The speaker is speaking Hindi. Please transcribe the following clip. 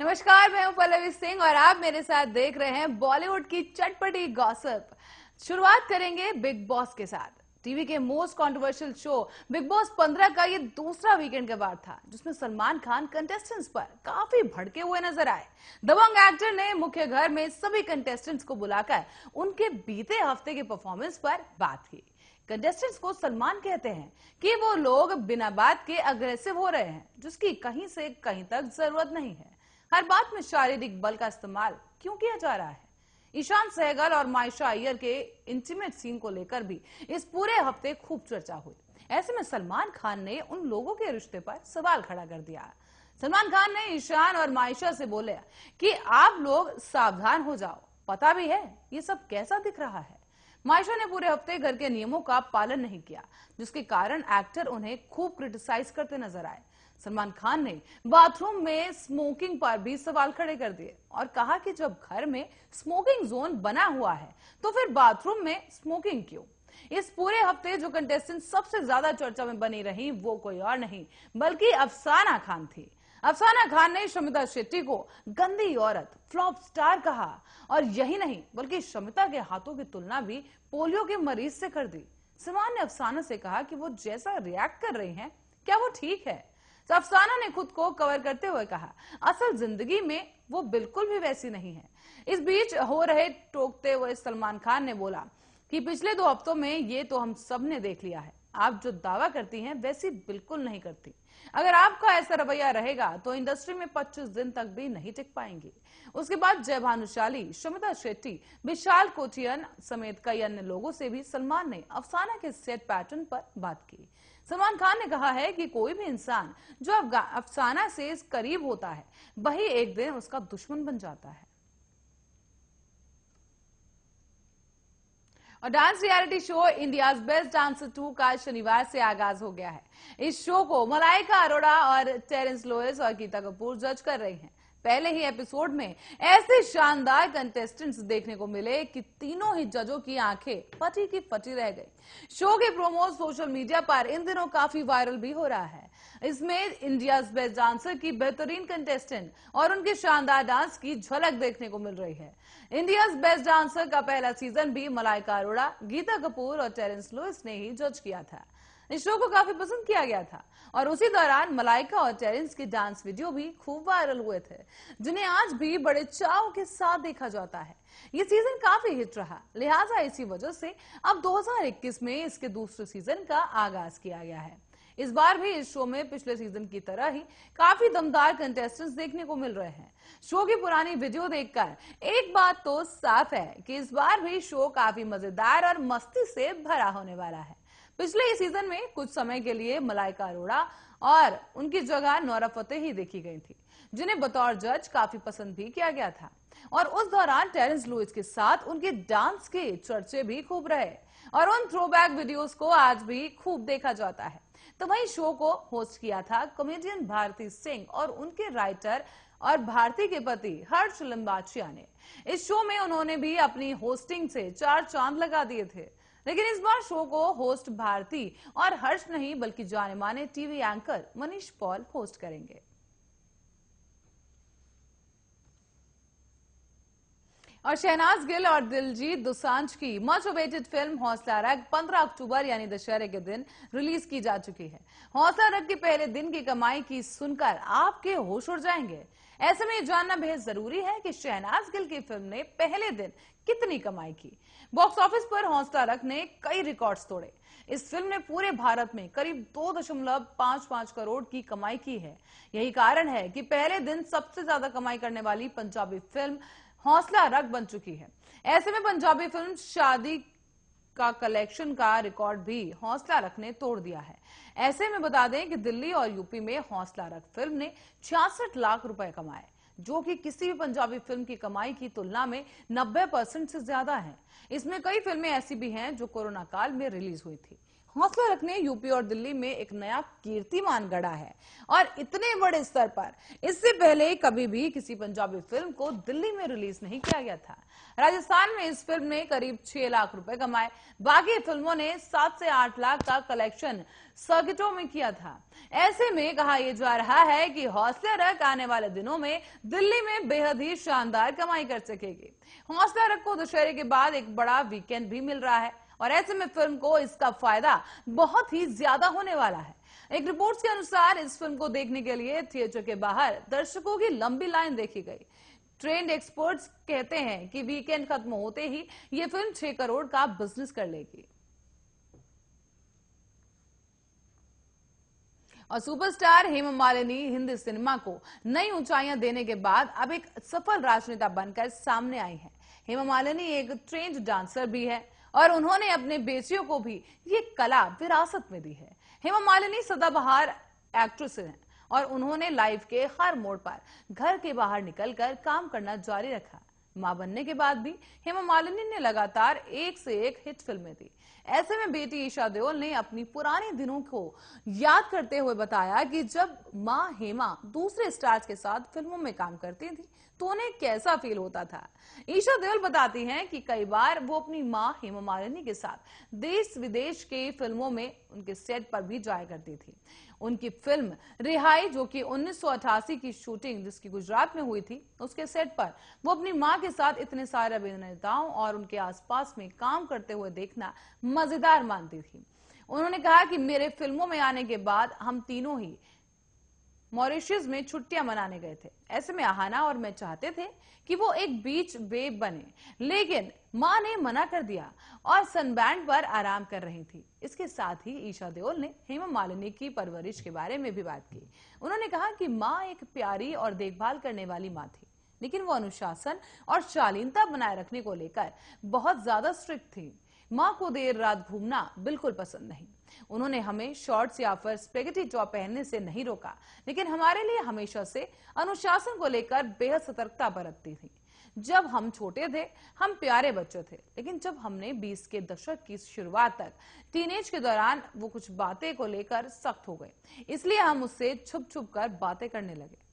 नमस्कार मैं हूं पल्लवी सिंह और आप मेरे साथ देख रहे हैं बॉलीवुड की चटपटी गॉसिप शुरुआत करेंगे बिग बॉस के साथ टीवी के most controversial show Bigg Boss 15 का ये दूसरा वीकेंड के बाद था जिसमें सलमान खान कंटेस्टेंट्स पर काफी भड़के हुए नजर आए दबंग एक्टर ने मुख्य घर में सभी कंटेस्टेंट्स को बुलाकर उनके बीते हफ्ते के परफॉर्मेंस पर बात की कंटेस्टेंट्स को सलमान कहते हैं कि वो लोग बिना बात के अग्रेसिव हो रहे हैं जिसकी कहीं से कहीं तक जरूरत नहीं है हर बात में शारीरिक बल का इस्तेमाल क्यों किया जा रहा है ईशान सहगल और मायशा अय्यर के इंटीमेट सीन को लेकर भी इस पूरे हफ्ते खूब चर्चा हुई ऐसे में सलमान खान ने उन लोगों के रिश्ते पर सवाल खड़ा कर दिया सलमान खान ने ईशान और मायशा से बोले कि आप लोग सावधान हो जाओ पता भी है ये सब कैसा दिख रहा है मायशा ने पूरे हफ्ते घर के नियमों का पालन नहीं किया जिसके कारण एक्टर उन्हें खूब क्रिटिसाइज करते नजर आए सलमान खान ने बाथरूम में स्मोकिंग पर भी सवाल खड़े कर दिए और कहा कि जब घर में स्मोकिंग जोन बना हुआ है तो फिर बाथरूम में स्मोकिंग क्यों इस पूरे हफ्ते जो कंटेस्टेंट सबसे ज्यादा चर्चा में बनी रही वो कोई और नहीं बल्कि अफसाना खान थी अफसाना खान ने शमिता शेट्टी को गंदी औरत फ्लॉप स्टार कहा और यही नहीं बल्कि शमिता के हाथों की तुलना भी पोलियो के मरीज से कर दी समान ने अफसाना से कहा कि वो जैसा रिएक्ट कर रही हैं क्या वो ठीक है तो अफसाना ने खुद को कवर करते हुए कहा असल जिंदगी में वो बिल्कुल भी वैसी नहीं है इस बीच हो रहे टोकते हुए सलमान खान ने बोला कि पिछले दो हफ्तों में ये तो हम सब ने देख लिया है आप जो दावा करती हैं वैसी बिल्कुल नहीं करती अगर आपका ऐसा रवैया रहेगा तो इंडस्ट्री में 25 दिन तक भी नहीं टिक पाएंगे उसके बाद जय भानुशाली शमिता शेट्टी विशाल कोटियन समेत कई अन्य लोगों से भी सलमान ने अफसाना के सेट पैटर्न पर बात की सलमान खान ने कहा है कि कोई भी इंसान जो अफसाना से करीब होता है वही एक दिन उसका दुश्मन बन जाता है और dance reality show India's best dancer two का शनिवार से आगाज हो गया है इस शो को मलाइका अरोड़ा और टेरेंस लोएस और गीता कपूर जज कर रही हैं पहले ही एपिसोड में ऐसे शानदार कंटेस्टेंट्स देखने को मिले कि तीनों ही जजों की आंखें फटी की फटी रह गई शो के प्रोमो सोशल मीडिया पर इन दिनों काफी वायरल भी हो रहा है इसमें इंडिया बेस्ट डांसर की बेहतरीन कंटेस्टेंट और उनके शानदार डांस की झलक देखने को मिल रही है इंडिया बेस्ट डांसर का पहला सीजन भी मलाइका अरोड़ा गीता कपूर और टेरेंस लुइस ने ही जज किया था इस शो को काफी पसंद किया गया था और उसी दौरान मलाइका और टेरेंस के डांस वीडियो भी खूब वायरल हुए थे जिन्हें आज भी बड़े चाव के साथ देखा जाता है ये सीजन काफी हिट रहा लिहाजा इसी वजह से अब 2021 में इसके दूसरे सीजन का आगाज किया गया है इस बार भी इस शो में पिछले सीजन की तरह ही काफी दमदार कंटेस्टेंट्स देखने को मिल रहे हैं शो की पुरानी वीडियो देखकर एक बात तो साफ है कि इस बार भी शो काफी मजेदार और मस्ती से भरा होने वाला है पिछले तो सीजन में कुछ समय के लिए मलाइका अरोड़ा और उनकी जगह नौरा ही देखी गई थी जिन्हें बतौर जज काफी पसंद भी किया गया था और उस दौरान टेरेंस लुइस के साथ उनके डांस के चर्चे भी खूब रहे और उन थ्रोबैक वीडियोस को आज भी खूब देखा जाता है तो वही शो को होस्ट किया था कॉमेडियन भारती सिंह और उनके राइटर और भारती के पति हर्ष लिम्बाचिया ने इस शो में उन्होंने भी अपनी होस्टिंग से चार चांद लगा दिए थे लेकिन इस बार शो को होस्ट भारती और हर्ष नहीं बल्कि जाने माने TV anchor Manish Paul host करेंगे और शहनाज गिल और दिलजीत दोसांझ की मच अवेटेड फिल्म हौसला रग 15 अक्टूबर यानी दशहरे के दिन रिलीज की जा चुकी है हौसला रग के पहले दिन की कमाई की सुनकर आपके होश उड़ जाएंगे ऐसे में ये जानना बेहद जरूरी है कि शहनाज गिल की फिल्म ने पहले दिन कितनी कमाई की बॉक्स ऑफिस पर हौसला रख ने कई रिकॉर्ड्स तोड़े इस फिल्म ने पूरे भारत में करीब दो दशमलव पांच पांच करोड़ की कमाई की है यही कारण है कि पहले दिन सबसे ज्यादा कमाई करने वाली पंजाबी फिल्म हौसला रख बन चुकी है ऐसे में पंजाबी फिल्म शादी का कलेक्शन का रिकॉर्ड भी हौसला रख ने तोड़ दिया है ऐसे में बता दें कि दिल्ली और यूपी में हौसला रख फिल्म ने छियासठ लाख रुपए कमाए जो कि किसी भी पंजाबी फिल्म की कमाई की तुलना में 90 परसेंट से ज्यादा है इसमें कई फिल्में ऐसी भी हैं जो कोरोना काल में रिलीज हुई थी हौसला रखने यूपी और दिल्ली में एक नया कीर्तिमान गढ़ा है और इतने बड़े स्तर पर इससे पहले कभी भी किसी पंजाबी फिल्म को दिल्ली में रिलीज नहीं किया गया था राजस्थान में इस फिल्म ने करीब छह लाख रुपए कमाए बाकी फिल्मों ने सात से आठ लाख का कलेक्शन सर्किटों में किया था ऐसे में कहा यह जा रहा है कि हौसला रख आने वाले दिनों में दिल्ली में बेहद ही शानदार कमाई कर सकेगी हौसला रख को दशहरे के बाद एक बड़ा वीकेंड भी मिल रहा है और ऐसे में फिल्म को इसका फायदा बहुत ही ज्यादा होने वाला है एक रिपोर्ट के अनुसार इस फिल्म को देखने के लिए थिएटर के बाहर दर्शकों की लंबी लाइन देखी गई ट्रेंड एक्सपर्ट्स कहते हैं कि वीकेंड खत्म होते ही ये फिल्म छह करोड़ का बिजनेस कर लेगी और सुपरस्टार हेमा मालिनी हिंदी सिनेमा को नई ऊंचाइयां देने के बाद अब एक सफल राजनेता बनकर सामने आई हैं। हेमा मालिनी एक ट्रेंड डांसर भी है और उन्होंने अपने बेटियों को भी ये कला विरासत में दी है हेमा मालिनी सदाबहार एक्ट्रेस हैं और उन्होंने लाइफ के हर मोड़ पर घर के बाहर निकलकर काम करना जारी रखा मां बनने के बाद भी हेमा मालिनी ने लगातार एक से एक हिट फिल्में दी ऐसे में बेटी ईशा देओल ने अपनी पुराने दिनों को याद करते हुए बताया कि जब माँ हेमा दूसरे स्टार्स के साथ फिल्मों में काम करती थी तो उन्हें कैसा फील होता था ईशा देओल बताती हैं कि कई बार वो अपनी माँ हेमा मालिनी के साथ देश विदेश के फिल्मों में उनके सेट पर भी जाया करती थी उनकी फिल्म रिहाई जो कि 1988 की शूटिंग जिसकी गुजरात में हुई थी उसके सेट पर वो अपनी माँ के साथ इतने सारे अभिनेताओं और उनके आसपास में काम करते हुए देखना मजेदार मानती थी उन्होंने कहा कि मेरे फिल्मों में आने के बाद हम तीनों ही मॉरिशियस में छुट्टियां मनाने गए थे ऐसे में आहाना और मैं चाहते थे कि वो एक बीच बेब बने लेकिन माँ ने मना कर दिया और सनबैंड पर आराम कर रही थी इसके साथ ही ईशा देओल ने हेमा मालिनी की परवरिश के बारे में भी बात की उन्होंने कहा कि माँ एक प्यारी और देखभाल करने वाली माँ थी लेकिन वो अनुशासन और शालीनता बनाए रखने को लेकर बहुत ज्यादा स्ट्रिक्ट थी मां को देर रात घूमना बिल्कुल पसंद नहीं उन्होंने हमें शॉर्ट्स या फिर स्पेगेटी टॉप पहनने से नहीं रोका लेकिन हमारे लिए हमेशा से अनुशासन को लेकर बेहद सतर्कता बरतती थी जब हम छोटे थे हम प्यारे बच्चे थे लेकिन जब हमने 20 के दशक की शुरुआत तक टीनेज के दौरान वो कुछ बातें को लेकर सख्त हो गए इसलिए हम उससे छुप छुप कर बातें करने लगे